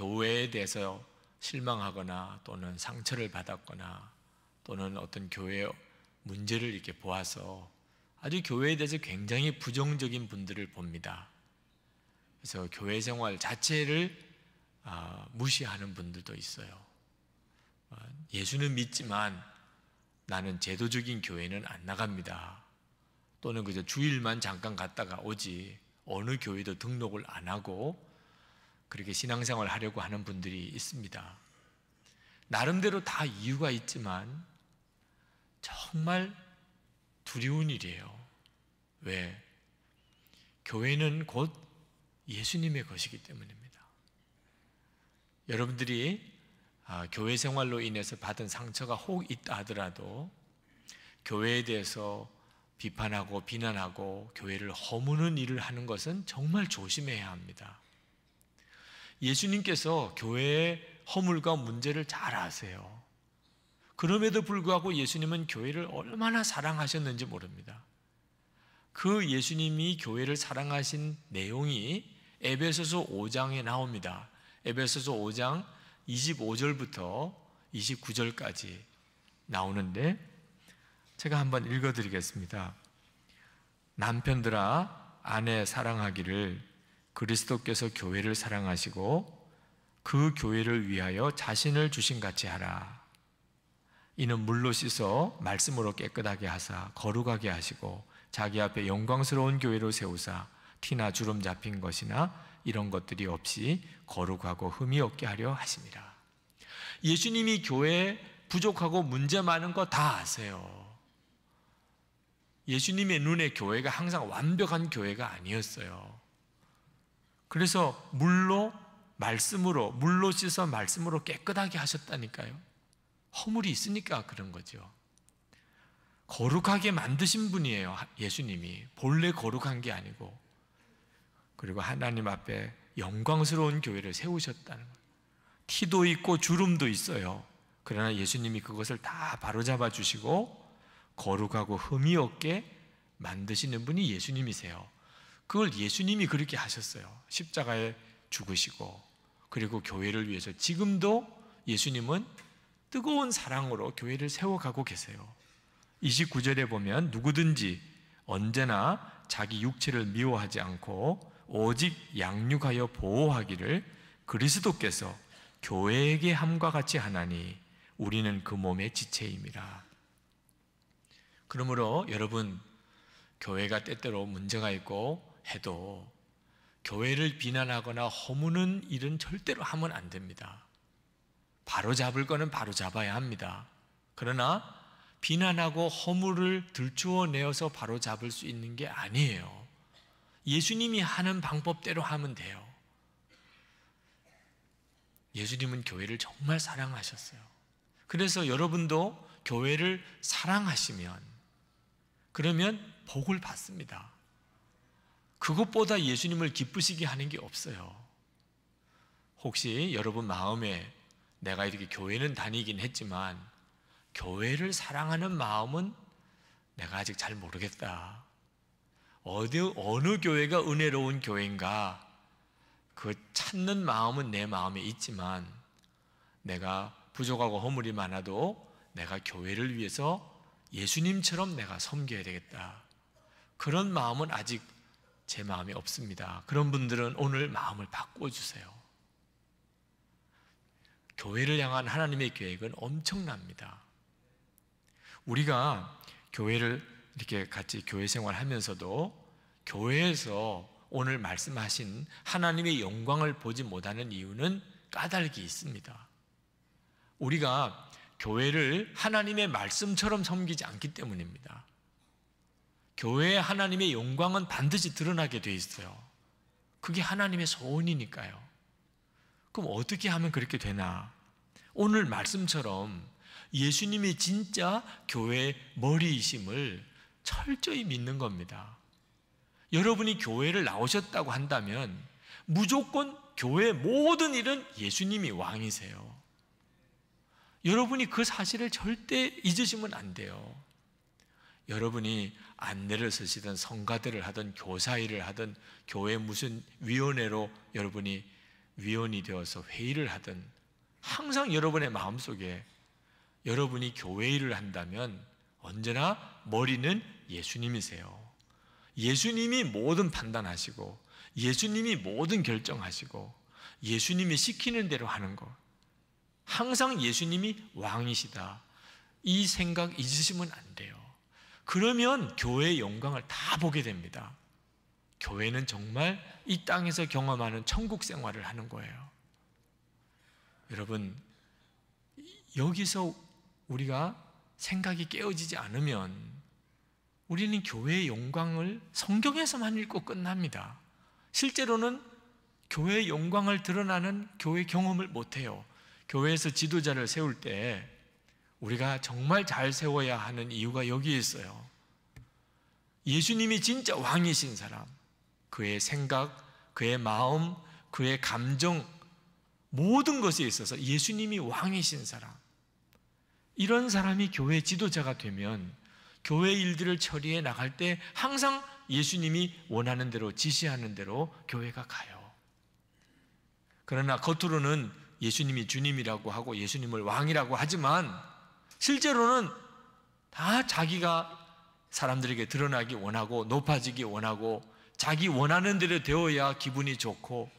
교회에 대해서 실망하거나 또는 상처를 받았거나 또는 어떤 교회 문제를 이렇게 보아서 아주 교회에 대해서 굉장히 부정적인 분들을 봅니다. 그래서 교회 생활 자체를 아, 무시하는 분들도 있어요. 아, 예수는 믿지만 나는 제도적인 교회는 안 나갑니다. 또는 그저 주일만 잠깐 갔다가 오지 어느 교회도 등록을 안 하고 그렇게 신앙생활 하려고 하는 분들이 있습니다. 나름대로 다 이유가 있지만 정말 두려운 일이에요. 왜? 교회는 곧 예수님의 것이기 때문입니다. 여러분들이 아, 교회 생활로 인해서 받은 상처가 혹 있다 하더라도 교회에 대해서 비판하고 비난하고 교회를 허무는 일을 하는 것은 정말 조심해야 합니다. 예수님께서 교회의 허물과 문제를 잘 아세요. 그럼에도 불구하고 예수님은 교회를 얼마나 사랑하셨는지 모릅니다. 그 예수님이 교회를 사랑하신 내용이 에베소서 5장에 나옵니다. 에베소서 5장 25절부터 29절까지 나오는데 제가 한번 읽어 드리겠습니다. 남편들아 아내 사랑하기를 그리스도께서 교회를 사랑하시고 그 교회를 위하여 자신을 주신 같이 하라. 이는 물로 씻어 말씀으로 깨끗하게 하사 거룩하게 하시고 자기 앞에 영광스러운 교회로 세우사 티나 주름 잡힌 것이나 이런 것들이 없이 거룩하고 흠이 없게 하려 하십니다. 예수님이 교회 부족하고 문제 많은 거 다 아세요. 예수님의 눈에 교회가 항상 완벽한 교회가 아니었어요. 그래서 물로 말씀으로 물로 씻어 말씀으로 깨끗하게 하셨다니까요. 허물이 있으니까 그런 거죠. 거룩하게 만드신 분이에요. 예수님이 본래 거룩한 게 아니고 그리고 하나님 앞에 영광스러운 교회를 세우셨다는 거예요. 티도 있고 주름도 있어요. 그러나 예수님이 그것을 다 바로잡아 주시고 거룩하고 흠이 없게 만드시는 분이 예수님이세요. 그걸 예수님이 그렇게 하셨어요. 십자가에 죽으시고 그리고 교회를 위해서 지금도 예수님은 뜨거운 사랑으로 교회를 세워가고 계세요. 29절에 보면 누구든지 언제나 자기 육체를 미워하지 않고 오직 양육하여 보호하기를 그리스도께서 교회에게 함과 같이 하나니 우리는 그 몸의 지체임이라. 그러므로 여러분 교회가 때때로 문제가 있고 해도 교회를 비난하거나 허무는 일은 절대로 하면 안 됩니다. 바로 잡을 거는 바로 잡아야 합니다. 그러나 비난하고 허물을 들추어 내어서 바로 잡을 수 있는 게 아니에요. 예수님이 하는 방법대로 하면 돼요. 예수님은 교회를 정말 사랑하셨어요. 그래서 여러분도 교회를 사랑하시면 그러면 복을 받습니다. 그것보다 예수님을 기쁘시게 하는 게 없어요. 혹시 여러분 마음에 내가 이렇게 교회는 다니긴 했지만 교회를 사랑하는 마음은 내가 아직 잘 모르겠다. 어느, 어느 교회가 은혜로운 교회인가? 그 찾는 마음은 내 마음에 있지만 내가 부족하고 허물이 많아도 내가 교회를 위해서 예수님처럼 내가 섬겨야 되겠다. 그런 마음은 아직 제 마음이 없습니다. 그런 분들은 오늘 마음을 바꿔주세요. 교회를 향한 하나님의 계획은 엄청납니다. 우리가 교회를 이렇게 같이 교회 생활하면서도 교회에서 오늘 말씀하신 하나님의 영광을 보지 못하는 이유는 까닭이 있습니다. 우리가 교회를 하나님의 말씀처럼 섬기지 않기 때문입니다. 교회에 하나님의 영광은 반드시 드러나게 돼 있어요. 그게 하나님의 소원이니까요. 그럼 어떻게 하면 그렇게 되나? 오늘 말씀처럼 예수님이 진짜 교회의 머리이심을 철저히 믿는 겁니다. 여러분이 교회를 나오셨다고 한다면 무조건 교회 모든 일은 예수님이 왕이세요. 여러분이 그 사실을 절대 잊으시면 안 돼요. 여러분이 안내를 쓰시든 성가대를 하든 교사 일을 하든 교회 무슨 위원회로 여러분이 위원이 되어서 회의를 하든 항상 여러분의 마음속에 여러분이 교회 일을 한다면 언제나 머리는 예수님이세요. 예수님이 모든 판단하시고 예수님이 모든 결정하시고 예수님이 시키는 대로 하는 것. 항상 예수님이 왕이시다. 이 생각 잊으시면 안 돼요. 그러면 교회의 영광을 다 보게 됩니다. 교회는 정말 이 땅에서 경험하는 천국 생활을 하는 거예요. 여러분, 여기서 우리가 생각이 깨어지지 않으면 우리는 교회의 영광을 성경에서만 읽고 끝납니다. 실제로는 교회의 영광을 드러나는 교회 경험을 못해요. 교회에서 지도자를 세울 때 우리가 정말 잘 세워야 하는 이유가 여기에 있어요. 예수님이 진짜 왕이신 사람, 그의 생각, 그의 마음, 그의 감정, 모든 것에 있어서 예수님이 왕이신 사람. 이런 사람이 교회 지도자가 되면 교회 일들을 처리해 나갈 때 항상 예수님이 원하는 대로 지시하는 대로 교회가 가요. 그러나 겉으로는 예수님이 주님이라고 하고 예수님을 왕이라고 하지만 실제로는 다 자기가 사람들에게 드러나기 원하고 높아지기 원하고 자기 원하는 대로 되어야 기분이 좋고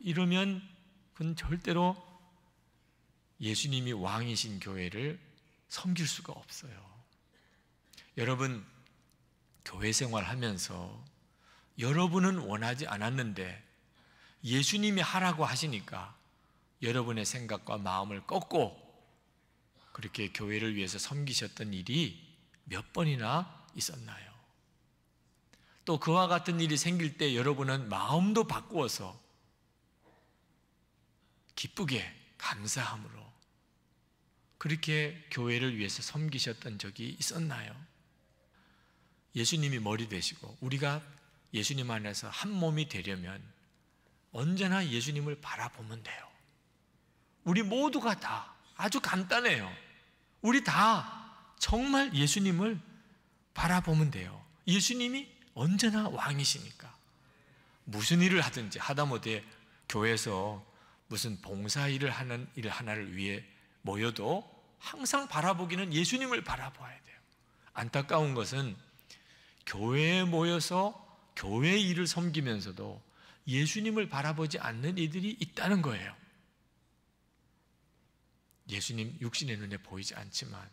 이러면 그건 절대로 예수님이 왕이신 교회를 섬길 수가 없어요. 여러분 교회 생활하면서 여러분은 원하지 않았는데 예수님이 하라고 하시니까 여러분의 생각과 마음을 꺾고 그렇게 교회를 위해서 섬기셨던 일이 몇 번이나 있었나요? 또 그와 같은 일이 생길 때 여러분은 마음도 바꾸어서 기쁘게 감사함으로 그렇게 교회를 위해서 섬기셨던 적이 있었나요? 예수님이 머리 되시고 우리가 예수님 안에서 한 몸이 되려면 언제나 예수님을 바라보면 돼요. 우리 모두가 다 아주 간단해요. 우리 다 정말 예수님을 바라보면 돼요. 예수님이 언제나 왕이시니까. 무슨 일을 하든지 하다못해 교회에서 무슨 봉사 일을 하는 일 하나를 위해 모여도 항상 바라보기는 예수님을 바라봐야 돼요. 안타까운 것은 교회에 모여서 교회 일을 섬기면서도 예수님을 바라보지 않는 이들이 있다는 거예요. 예수님 육신의 눈에 보이지 않지만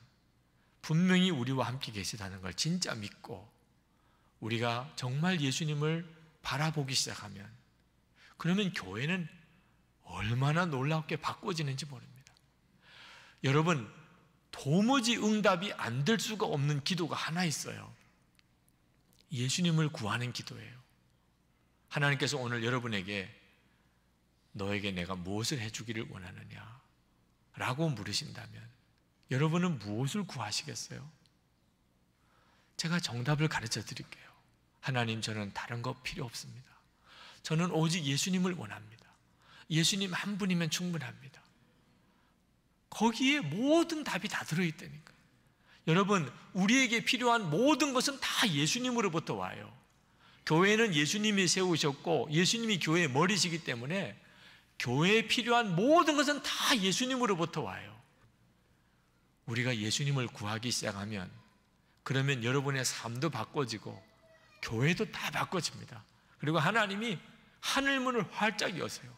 분명히 우리와 함께 계시다는 걸 진짜 믿고 우리가 정말 예수님을 바라보기 시작하면 그러면 교회는 얼마나 놀랍게 바꿔지는지 모릅니다. 여러분, 도무지 응답이 안 될 수가 없는 기도가 하나 있어요. 예수님을 구하는 기도예요. 하나님께서 오늘 여러분에게 너에게 내가 무엇을 해주기를 원하느냐? 라고 물으신다면 여러분은 무엇을 구하시겠어요? 제가 정답을 가르쳐 드릴게요. 하나님, 저는 다른 거 필요 없습니다. 저는 오직 예수님을 원합니다. 예수님 한 분이면 충분합니다. 거기에 모든 답이 다 들어있다니까. 여러분, 우리에게 필요한 모든 것은 다 예수님으로부터 와요. 교회는 예수님이 세우셨고 예수님이 교회의 머리시기 때문에 교회에 필요한 모든 것은 다 예수님으로부터 와요. 우리가 예수님을 구하기 시작하면 그러면 여러분의 삶도 바꿔지고 교회도 다 바꿔집니다. 그리고 하나님이 하늘문을 활짝 여세요.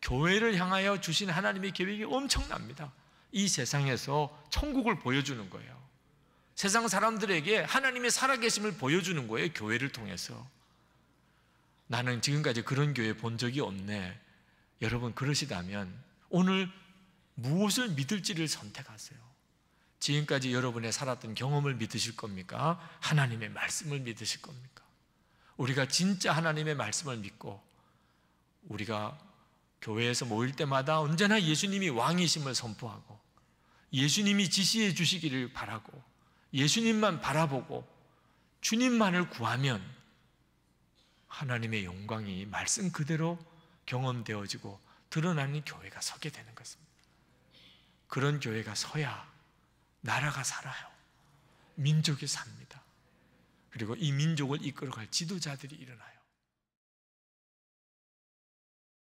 교회를 향하여 주신 하나님의 계획이 엄청납니다. 이 세상에서 천국을 보여주는 거예요. 세상 사람들에게 하나님의 살아계심을 보여주는 거예요. 교회를 통해서. 나는 지금까지 그런 교회 본 적이 없네. 여러분 그러시다면 오늘 무엇을 믿을지를 선택하세요. 지금까지 여러분의 살았던 경험을 믿으실 겁니까? 하나님의 말씀을 믿으실 겁니까? 우리가 진짜 하나님의 말씀을 믿고 우리가 교회에서 모일 때마다 언제나 예수님이 왕이심을 선포하고 예수님이 지시해 주시기를 바라고 예수님만 바라보고 주님만을 구하면 하나님의 영광이 말씀 그대로 경험되어지고 드러나는 교회가 서게 되는 것입니다. 그런 교회가 서야 나라가 살아요. 민족이 삽니다. 그리고 이 민족을 이끌어갈 지도자들이 일어나요.